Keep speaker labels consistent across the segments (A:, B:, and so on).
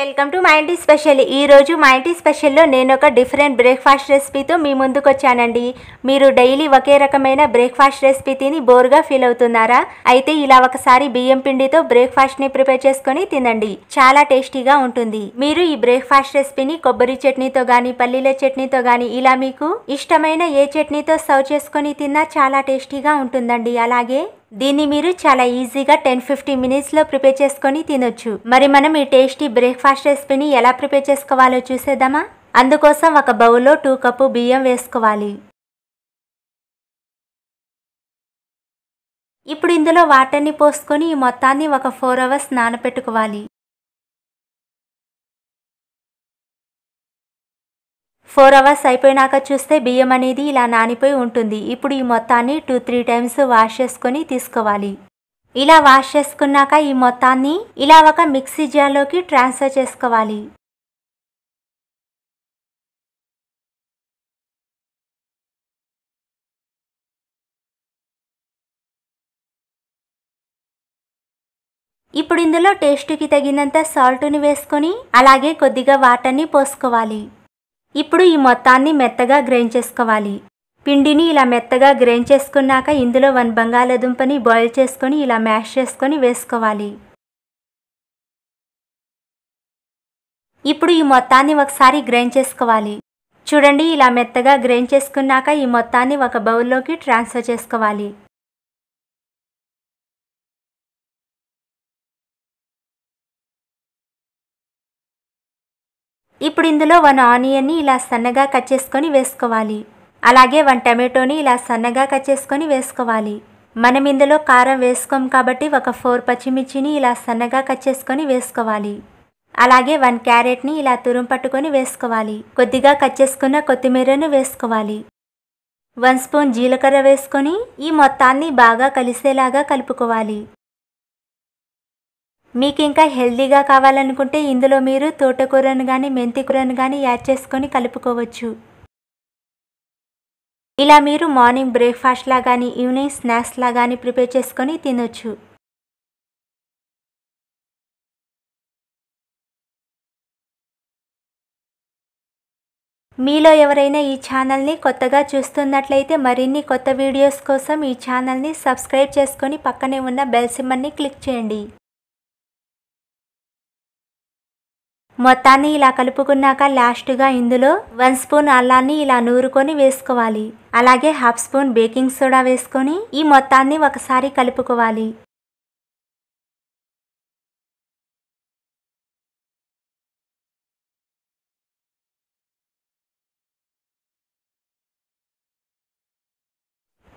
A: welcome to మా ఇంటి special ఈరోజు మా ఇంటి స్పెషల్లో నేను ఒక డిఫరెంట్ బ్రేక్ఫాస్ట్ రెసిపీతో మీ ముందుకు వచ్చానండి మీరు డైలీ ఒకే రకమైన బ్రేక్ఫాస్ట్ రెసిపీ తిని బోర్గా ఫీల్ అవుతున్నారా అయితే ఇలా ఒకసారి బియ్యం పిండితో బ్రేక్ఫాస్ట్ని ప్రిపేర్ చేసుకుని తినండి చాలా టేస్టీగా ఉంటుంది మీరు ఈ బ్రేక్ఫాస్ట్ రెసిపీని కొబ్బరి చట్నీతో కానీ పల్లీల చట్నీతో కానీ ఇలా మీకు ఇష్టమైన ఏ చట్నీతో సర్వ్ చేసుకొని తిన్నా చాలా టేస్టీగా ఉంటుందండి అలాగే దీన్ని మీరు చాలా ఈజీగా టెన్ ఫిఫ్టీ మినిట్స్లో ప్రిపేర్ చేసుకొని తినొచ్చు మరి మనం ఈ టేస్టీ బ్రేక్ఫాస్ట్ రెసిపీని ఎలా ప్రిపేర్ చేసుకోవాలో చూసేద్దామా అందుకోసం ఒక బౌల్లో టూ కప్పు బియ్యం వేసుకోవాలి ఇప్పుడు ఇందులో వాటర్ని పోసుకొని
B: ఈ మొత్తాన్ని ఒక ఫోర్ అవర్స్ నానపెట్టుకోవాలి
A: ఫోర్ అవర్స్ అయిపోయినాక చూస్తే బియ్యం అనేది ఇలా నానిపోయి ఉంటుంది ఇప్పుడు ఈ మొత్తాన్ని టూ త్రీ టైమ్స్ వాష్ చేసుకొని తీసుకోవాలి ఇలా వాష్ చేసుకున్నాక ఈ మొత్తాన్ని ఇలా ఒక మిక్సీ జార్లోకి ట్రాన్స్ఫర్ చేసుకోవాలి ఇప్పుడు ఇందులో టేస్ట్కి తగినంత సాల్ట్ని వేసుకొని అలాగే కొద్దిగా వాటర్ని పోసుకోవాలి ఇప్పుడు ఈ మొత్తాన్ని మెత్తగా గ్రైండ్ చేసుకోవాలి పిండిని ఇలా మెత్తగా గ్రైండ్ చేసుకున్నాక ఇందులో వన్ బంగాళాదుంపని బాయిల్ చేసుకొని ఇలా మ్యాష్ చేసుకొని వేసుకోవాలి ఇప్పుడు ఈ మొత్తాన్ని ఒకసారి గ్రైండ్ చేసుకోవాలి చూడండి ఇలా మెత్తగా గ్రైండ్ చేసుకున్నాక ఈ మొత్తాన్ని ఒక బౌల్లోకి ట్రాన్స్ఫర్ చేసుకోవాలి ఇప్పుడు ఇందులో వన్ ఆనియన్ని ఇలా సన్నగా కట్ చేసుకొని వేసుకోవాలి అలాగే వన్ టమాటోని ఇలా సన్నగా కట్ చేసుకొని వేసుకోవాలి మనం ఇందులో కారం వేసుకోం కాబట్టి ఒక ఫోర్ పచ్చిమిర్చిని ఇలా సన్నగా కట్ చేసుకొని వేసుకోవాలి అలాగే వన్ క్యారెట్ని ఇలా తురుం పట్టుకొని వేసుకోవాలి కొద్దిగా కట్ చేసుకున్న కొత్తిమీరను వేసుకోవాలి వన్ స్పూన్ జీలకర్ర వేసుకొని ఈ మొత్తాన్ని బాగా కలిసేలాగా కలుపుకోవాలి మీకు ఇంకా హెల్దీగా కావాలనుకుంటే ఇందులో మీరు తోటకూరను కానీ మెంతికూరను కానీ యాడ్ చేసుకొని కలుపుకోవచ్చు ఇలా మీరు మార్నింగ్ బ్రేక్ఫాస్ట్లా కానీ ఈవినింగ్ స్నాక్స్లా కానీ ప్రిపేర్ చేసుకొని తినొచ్చు మీలో ఎవరైనా ఈ ఛానల్ని కొత్తగా చూస్తున్నట్లయితే మరిన్ని కొత్త వీడియోస్ కోసం ఈ ఛానల్ని సబ్స్క్రైబ్ చేసుకొని పక్కనే ఉన్న బెల్ క్లిక్ చేయండి మొత్తాన్ని ఇలా కలుపుకున్నాక లాస్ట్గా ఇందులో వన్ స్పూన్ అల్లాన్ని ఇలా నూరుకొని వేసుకోవాలి అలాగే హాఫ్ స్పూన్ బేకింగ్ సోడా వేసుకొని ఈ మొత్తాన్ని ఒకసారి కలుపుకోవాలి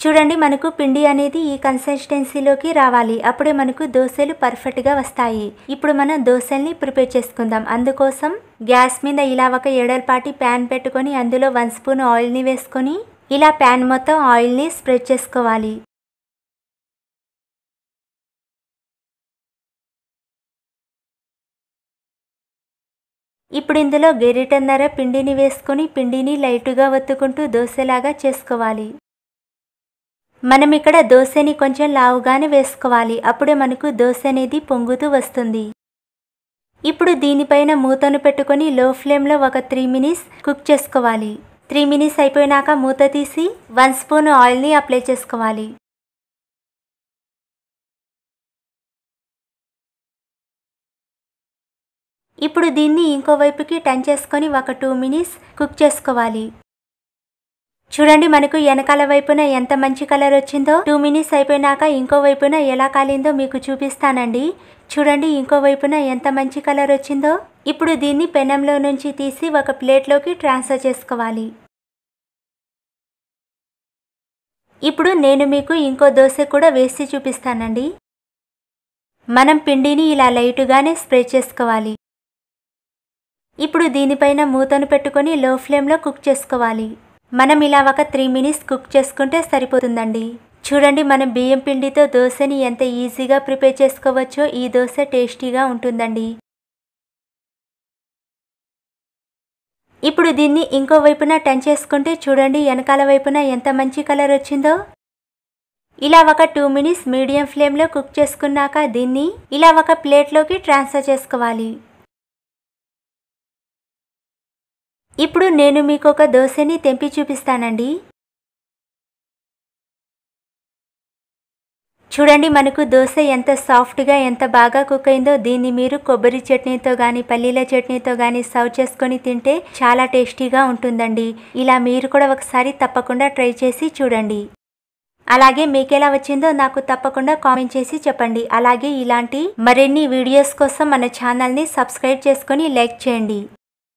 A: చూడండి మనకు పిండి అనేది ఈ కన్సిస్టెన్సీలోకి రావాలి అప్పుడే మనకు దోశలు పర్ఫెక్ట్గా వస్తాయి ఇప్పుడు మనం దోశల్ని ప్రిపేర్ చేసుకుందాం అందుకోసం గ్యాస్ మీద ఇలా ఒక ఎడలపాటి ప్యాన్ పెట్టుకొని అందులో వన్ స్పూన్ ఆయిల్ని వేసుకొని ఇలా ప్యాన్ మొత్తం ఆయిల్ని స్ప్రెడ్ చేసుకోవాలి ఇప్పుడు ఇందులో గెరిటన్నర పిండిని వేసుకొని పిండిని లైటుగా ఒత్తుకుంటూ దోశలాగా చేసుకోవాలి మనం ఇక్కడ దోశని కొంచెం లావుగానే వేసుకోవాలి అప్పుడే మనకు దోశ అనేది పొంగుతూ వస్తుంది ఇప్పుడు దీనిపైన మూతను పెట్టుకొని లో ఫ్లేమ్లో ఒక త్రీ మినిట్స్ కుక్ చేసుకోవాలి త్రీ మినిట్స్ అయిపోయినాక మూత తీసి వన్ స్పూన్ ఆయిల్ని అప్లై చేసుకోవాలి
B: ఇప్పుడు దీన్ని ఇంకోవైపుకి
A: టర్న్ చేసుకొని ఒక టూ మినిట్స్ కుక్ చేసుకోవాలి చూడండి మనకు వెనకాల వైపున ఎంత మంచి కలర్ వచ్చిందో టూ మినిట్స్ అయిపోయినాక ఇంకో వైపున ఎలా కాలిందో మీకు చూపిస్తానండి చూడండి ఇంకో వైపున ఎంత మంచి కలర్ వచ్చిందో ఇప్పుడు దీన్ని పెనంలో నుంచి తీసి ఒక ప్లేట్లోకి ట్రాన్స్ఫర్ చేసుకోవాలి ఇప్పుడు నేను మీకు ఇంకో దోశ కూడా వేసి చూపిస్తానండి మనం పిండిని ఇలా లైటుగానే స్ప్రే చేసుకోవాలి ఇప్పుడు దీనిపైన మూతను పెట్టుకొని లో ఫ్లేమ్లో కుక్ చేసుకోవాలి మనం ఇలా ఒక త్రీ మినిట్స్ కుక్ చేసుకుంటే సరిపోతుందండి చూడండి మనం బియ్యం పిండితో దోశని ఎంత ఈజీగా ప్రిపేర్ చేసుకోవచ్చో ఈ దోశ టేస్టీగా ఉంటుందండి ఇప్పుడు దీన్ని ఇంకో వైపున టర్న్ చేసుకుంటే చూడండి వెనకాల వైపున ఎంత మంచి కలర్ వచ్చిందో ఇలా ఒక టూ మినిట్స్ మీడియం ఫ్లేమ్లో కుక్ చేసుకున్నాక దీన్ని ఇలా ఒక ప్లేట్లోకి ట్రాన్స్ఫర్ చేసుకోవాలి ఇప్పుడు నేను మీకు ఒక దోశని తెంపి చూపిస్తానండి చూడండి మనకు దోశ ఎంత సాఫ్ట్గా ఎంత బాగా కుక్ అయిందో దీన్ని మీరు కొబ్బరి చట్నీతో కానీ పల్లీల చట్నీతో కానీ సర్వ్ చేసుకొని తింటే చాలా టేస్టీగా ఉంటుందండి ఇలా మీరు కూడా ఒకసారి తప్పకుండా ట్రై చేసి చూడండి అలాగే మీకెలా వచ్చిందో నాకు తప్పకుండా కామెంట్ చేసి చెప్పండి అలాగే ఇలాంటి మరిన్ని వీడియోస్ కోసం మన ఛానల్ని సబ్స్క్రైబ్ చేసుకొని లైక్ చేయండి